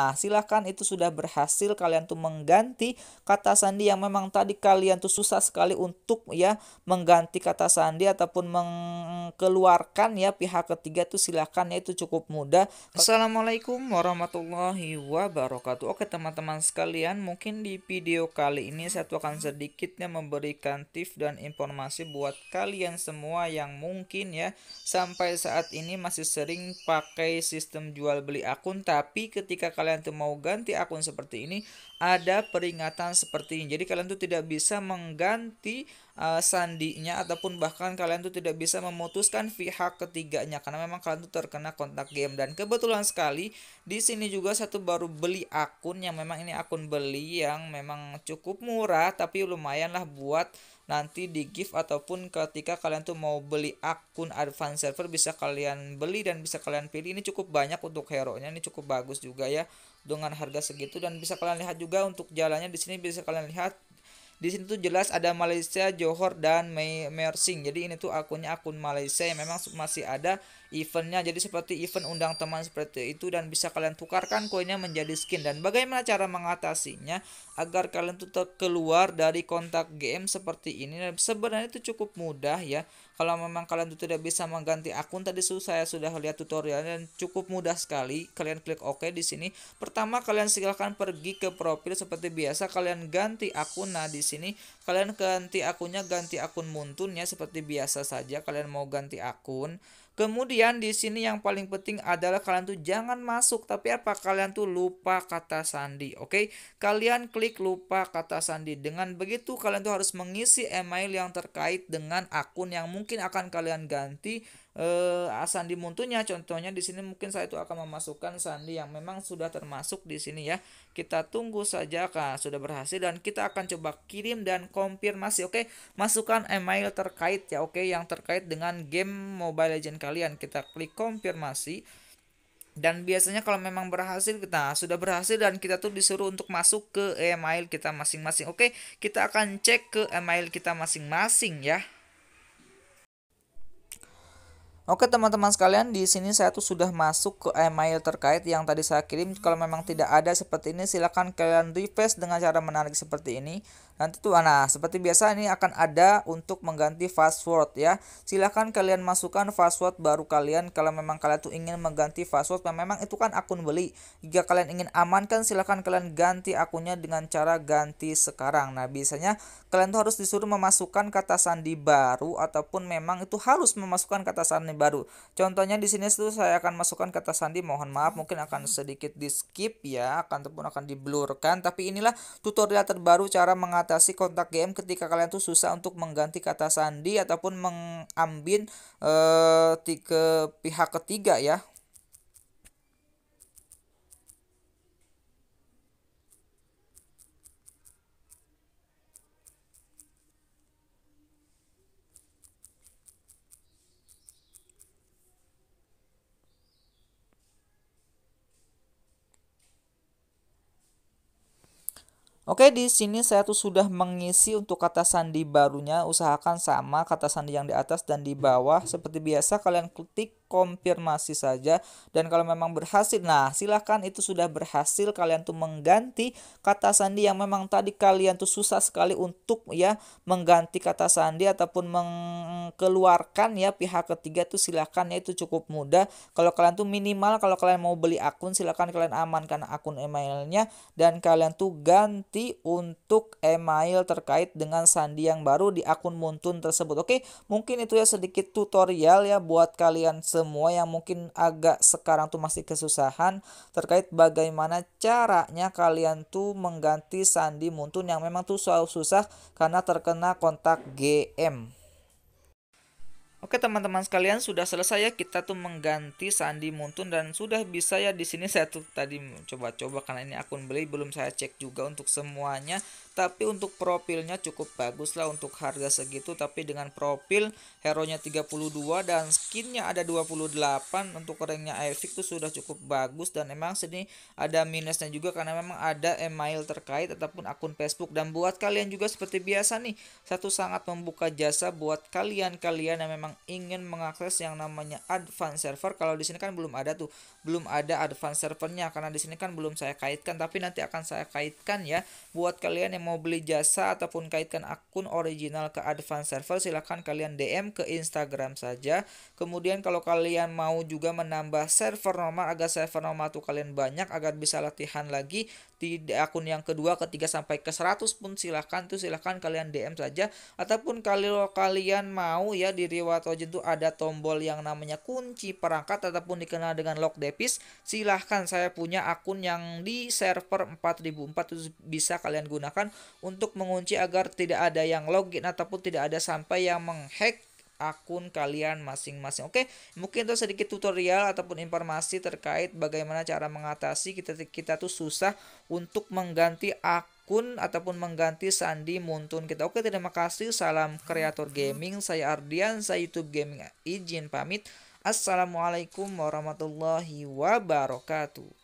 Nah, silahkan itu sudah berhasil kalian tuh mengganti kata sandi yang memang tadi kalian tuh susah sekali untuk ya mengganti kata sandi ataupun mengeluarkan ya pihak ketiga tuh silahkan ya itu cukup mudah. Assalamualaikum warahmatullahi wabarakatuh. Oke teman-teman sekalian mungkin di video kali ini saya tuh akan sedikitnya memberikan tips dan informasi buat kalian semua yang mungkin ya sampai saat ini masih sering pakai sistem jual beli akun tapi ketika kalian kalian tuh mau ganti akun seperti ini ada peringatan seperti ini jadi kalian tuh tidak bisa mengganti uh, sandinya ataupun bahkan kalian tuh tidak bisa memutuskan pihak ketiganya karena memang kalian tuh terkena kontak game dan kebetulan sekali di sini juga satu baru beli akun yang memang ini akun beli yang memang cukup murah tapi lumayan lah buat nanti di gift ataupun ketika kalian tuh mau beli akun advance server bisa kalian beli dan bisa kalian pilih ini cukup banyak untuk hero nya ini cukup bagus juga ya dengan harga segitu dan bisa kalian lihat juga untuk jalannya di sini bisa kalian lihat di sini tuh jelas ada Malaysia, Johor dan Mersing. Jadi ini tuh akunnya akun Malaysia yang memang masih ada eventnya. Jadi seperti event undang teman seperti itu dan bisa kalian tukarkan koinnya menjadi skin dan bagaimana cara mengatasinya agar kalian tuh keluar dari kontak game seperti ini. sebenarnya itu cukup mudah ya kalau memang kalian tuh tidak bisa mengganti akun tadi saya sudah lihat tutorialnya dan cukup mudah sekali kalian klik OK di sini pertama kalian silahkan pergi ke profil seperti biasa kalian ganti akun nah di sini kalian ganti akunnya ganti akun muntunnya seperti biasa saja kalian mau ganti akun Kemudian di sini yang paling penting adalah kalian tuh jangan masuk tapi apa kalian tuh lupa kata sandi, oke? Okay? Kalian klik lupa kata sandi. Dengan begitu kalian tuh harus mengisi email yang terkait dengan akun yang mungkin akan kalian ganti eh, sandi muntunya contohnya di sini mungkin saya itu akan memasukkan sandi yang memang sudah termasuk di sini ya kita tunggu saja kah sudah berhasil dan kita akan coba kirim dan konfirmasi oke masukkan email terkait ya oke yang terkait dengan game Mobile Legend kalian kita klik konfirmasi dan biasanya kalau memang berhasil kita nah, sudah berhasil dan kita tuh disuruh untuk masuk ke email kita masing-masing oke kita akan cek ke email kita masing-masing ya Oke teman-teman sekalian, di sini saya tuh sudah masuk ke email terkait yang tadi saya kirim. Kalau memang tidak ada seperti ini, silahkan kalian refresh dengan cara menarik seperti ini. Nanti tuh nah seperti biasa ini akan ada untuk mengganti password ya. Silahkan kalian masukkan password baru kalian kalau memang kalian tuh ingin mengganti password memang itu kan akun beli. Jika kalian ingin amankan silahkan kalian ganti akunnya dengan cara ganti sekarang. Nah, biasanya kalian tuh harus disuruh memasukkan kata sandi baru ataupun memang itu harus memasukkan kata sandi baru. Contohnya di sini tuh saya akan masukkan kata sandi mohon maaf mungkin akan sedikit di skip ya akan ataupun akan diblurkan tapi inilah tutorial terbaru cara mengatur mengatasi kontak GM ketika kalian tuh susah untuk mengganti kata sandi ataupun mengambil uh, tiga pihak ketiga ya Oke, di sini saya tuh sudah mengisi untuk kata sandi barunya. Usahakan sama kata sandi yang di atas dan di bawah. Seperti biasa, kalian ketik konfirmasi saja dan kalau memang berhasil nah silahkan itu sudah berhasil kalian tuh mengganti kata sandi yang memang tadi kalian tuh susah sekali untuk ya mengganti kata sandi ataupun mengkeluarkan ya pihak ketiga tuh silahkan ya itu cukup mudah kalau kalian tuh minimal kalau kalian mau beli akun silahkan kalian amankan akun emailnya dan kalian tuh ganti untuk email terkait dengan sandi yang baru di akun muntun tersebut oke mungkin itu ya sedikit tutorial ya buat kalian se semua yang mungkin agak sekarang tuh masih kesusahan terkait bagaimana caranya kalian tuh mengganti sandi muntun yang memang tuh selalu susah karena terkena kontak GM. Oke teman-teman sekalian sudah selesai ya kita tuh mengganti sandi muntun dan sudah bisa ya di sini saya tuh tadi coba-coba karena ini akun beli belum saya cek juga untuk semuanya tapi untuk profilnya cukup bagus lah untuk harga segitu tapi dengan profil heronya 32 dan skinnya ada 28 untuk ringnya epic tuh sudah cukup bagus dan emang sini ada minusnya juga karena memang ada email terkait ataupun akun Facebook dan buat kalian juga seperti biasa nih satu sangat membuka jasa buat kalian-kalian yang memang yang ingin mengakses yang namanya advanced server kalau di sini kan belum ada tuh belum ada advanced servernya karena di sini kan belum saya kaitkan tapi nanti akan saya kaitkan ya buat kalian yang mau beli jasa ataupun kaitkan akun original ke advanced server silahkan kalian DM ke Instagram saja kemudian kalau kalian mau juga menambah server normal agar server normal tuh kalian banyak agar bisa latihan lagi di akun yang kedua ketiga sampai ke 100 pun silahkan tuh silahkan kalian DM saja ataupun kalau kalian mau ya di reward Tojin itu ada tombol yang namanya kunci perangkat ataupun dikenal dengan lock device Silahkan saya punya akun yang di server 4004 bisa kalian gunakan untuk mengunci agar tidak ada yang login ataupun tidak ada sampai yang menghack akun kalian masing-masing. Oke, mungkin itu sedikit tutorial ataupun informasi terkait bagaimana cara mengatasi kita kita tuh susah untuk mengganti akun kun ataupun mengganti sandi muntun kita. Oke, terima kasih. Salam kreator gaming. Saya Ardian, saya YouTube Gaming. Izin pamit. Assalamualaikum warahmatullahi wabarakatuh.